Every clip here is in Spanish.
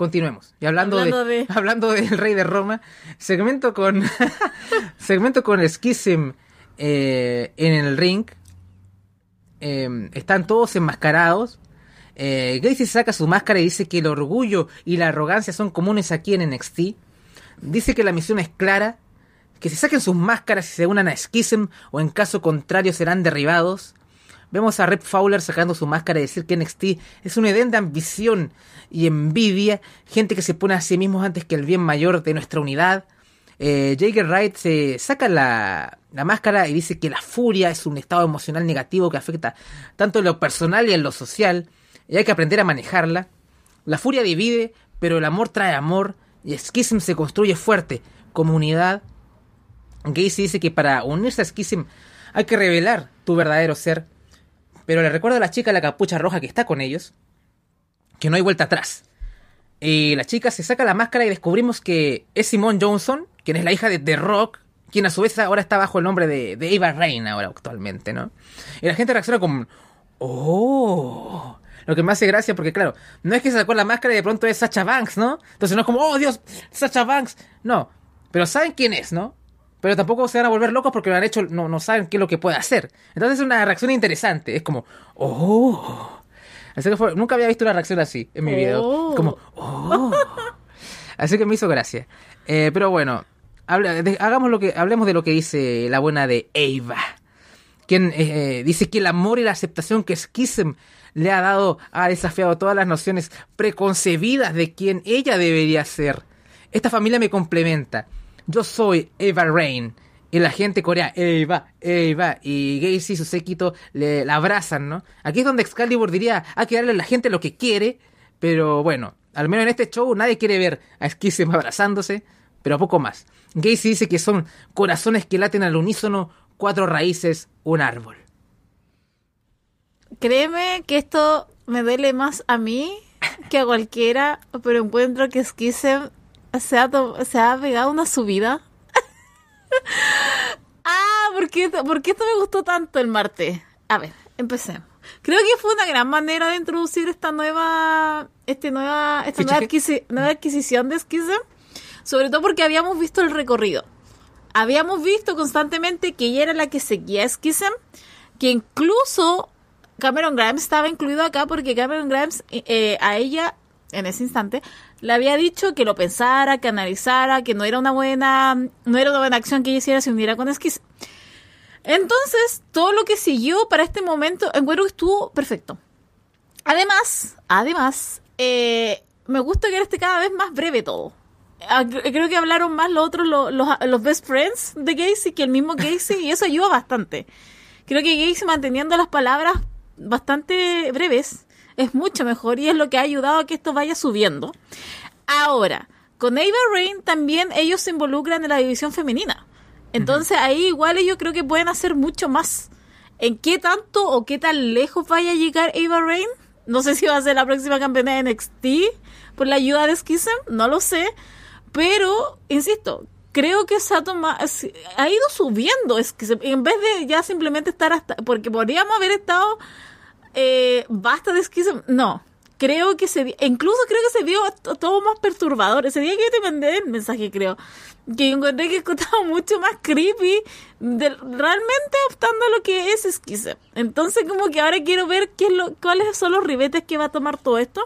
Continuemos. Y hablando, de, hablando del rey de Roma, segmento con segmento con eh, en el ring. Em, están todos enmascarados. Eh, Gacy saca su máscara y dice que el orgullo y la arrogancia son comunes aquí en NXT. Dice que la misión es clara, que se saquen sus máscaras y se unan a Schism o en caso contrario serán derribados. Vemos a Rep Fowler sacando su máscara y decir que NXT es un edén de ambición y envidia, gente que se pone a sí mismos antes que el bien mayor de nuestra unidad. Eh, Jager Wright se saca la, máscara y dice que la furia es un estado emocional negativo que afecta tanto en lo personal y en lo social, y hay que aprender a manejarla. La furia divide, pero el amor trae amor, y Schism se construye fuerte, como unidad. Gacy dice que para unirse a hay que revelar tu verdadero ser. Pero le recuerdo a la chica la capucha roja que está con ellos que no hay vuelta atrás. Y la chica se saca la máscara y descubrimos que es Simone Johnson, quien es la hija de The Rock, quien a su vez ahora está bajo el nombre de, de Eva Rain ahora actualmente, ¿no? Y la gente reacciona como, ¡Oh! Lo que me hace gracia porque, claro, no es que se sacó la máscara y de pronto es Sacha Banks, ¿no? Entonces no es como, ¡Oh, Dios! ¡Sacha Banks! No, pero saben quién es, ¿no? pero tampoco se van a volver locos porque lo han hecho, no, no saben qué es lo que puede hacer. Entonces es una reacción interesante, es como, oh. Así que nunca había visto una reacción así en mi vida Como, oh. Así que me hizo gracia. Eh, pero bueno, lo que, hablemos de lo que dice la buena de Eva. Quien eh, eh, dice que el amor y la aceptación que Schism le ha dado ha desafiado todas las nociones preconcebidas de quien ella debería ser. Esta familia me complementa yo soy Eva Rain. Y la gente corea, Eva, Eva. Y Gacy y su séquito le, la abrazan, ¿no? Aquí es donde Excalibur diría, hay ah, que darle a la gente lo que quiere. Pero bueno, al menos en este show nadie quiere ver a Schism abrazándose, pero poco más. Gacy dice que son corazones que laten al unísono, cuatro raíces, un árbol. Créeme que esto me duele más a mí que a cualquiera, pero encuentro que Skissem se ha, se ha pegado una subida. ah, ¿por qué, esto me gustó tanto el martes? A ver, empecemos. Creo que fue una gran manera de introducir esta nueva, este nueva, nueva, adquisición de Schism, sobre todo porque habíamos visto el recorrido. Habíamos visto constantemente que ella era la que seguía Schism, que incluso Cameron Grimes estaba incluido acá porque Cameron Grimes eh, eh, a ella en ese instante, le había dicho que lo pensara, que analizara, que no era una buena, no era una buena acción que ella hiciera si uniera con esquis Entonces, todo lo que siguió para este momento, en que estuvo perfecto. Además, además, eh, me gusta que esté cada vez más breve todo. Ah, creo que hablaron más los otros, los, best friends de Casey que el mismo Casey, y eso ayuda bastante. Creo que Casey manteniendo las palabras bastante breves, es mucho mejor y es lo que ha ayudado a que esto vaya subiendo. Ahora, con Ava Rain también ellos se involucran en la división femenina. Entonces ahí igual ellos creo que pueden hacer mucho más. ¿En qué tanto o qué tan lejos vaya a llegar Ava Rain? No sé si va a ser la próxima campeona de NXT por la ayuda de Skizem, no lo sé. Pero, insisto, creo que se ha, ha ido subiendo. Es que en vez de ya simplemente estar hasta. Porque podríamos haber estado eh, basta de esquizo. No, creo que se incluso creo que se vio todo más perturbador. Ese día que yo te mandé el mensaje, creo, que yo encontré que escuchaba mucho más creepy, realmente optando a lo que es esquizo. Entonces, como que ahora quiero ver qué lo, cuáles son los ribetes que va a tomar todo esto.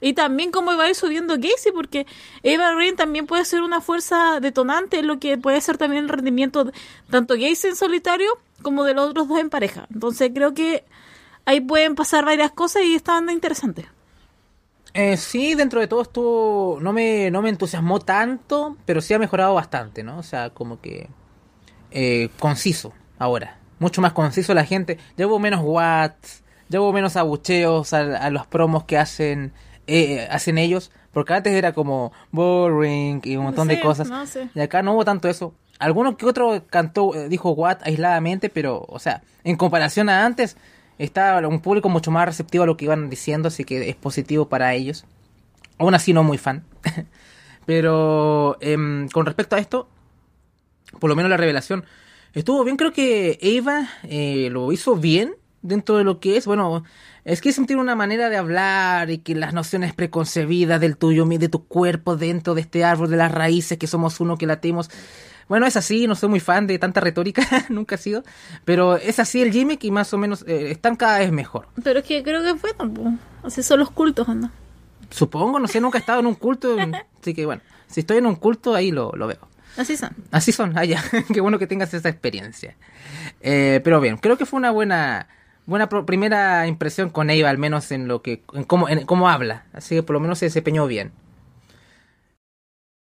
Y también cómo va a ir subiendo Gacy porque Eva Green también puede ser una fuerza detonante, lo que puede ser también el rendimiento tanto Gacy en solitario como de los otros dos en pareja. Entonces creo que ahí pueden pasar varias cosas y está banda interesante. Eh, sí, dentro de todo esto no me, no me entusiasmó tanto, pero sí ha mejorado bastante, ¿no? O sea, como que eh, conciso ahora. Mucho más conciso la gente. Llevo menos watts, llevo menos abucheos a, los promos que hacen, eh, hacen ellos. Porque antes era como boring y un montón de cosas. No sé. Y acá no hubo tanto eso. Alguno que otro cantó, eh, dijo Watt aisladamente, pero, o sea, en comparación a antes, está un público mucho más receptivo a lo que iban diciendo, así que es positivo para ellos. Aún así no muy fan. Pero em, con respecto a esto, por lo menos la revelación estuvo bien, creo que Eva eh, lo hizo bien dentro de lo que es, bueno, es que sentir una manera de hablar y que las nociones preconcebidas del tuyo, de tu cuerpo dentro de este árbol, de las raíces, que somos uno, que latimos, bueno, es así, no soy muy fan de tanta retórica, nunca ha sido, pero es así el gimmick y más o menos eh, están cada vez mejor. Pero es que creo que fue tampoco. O sea, son los cultos, ¿no? Supongo, no sé, nunca he estado en un culto, así que bueno, si estoy en un culto ahí lo, lo veo. Así son. Así son, allá, ah, Qué bueno que tengas esa experiencia. Eh, pero bien, creo que fue una buena buena primera impresión con Eva, al menos en lo que en cómo, en cómo habla. Así que por lo menos se desempeñó bien.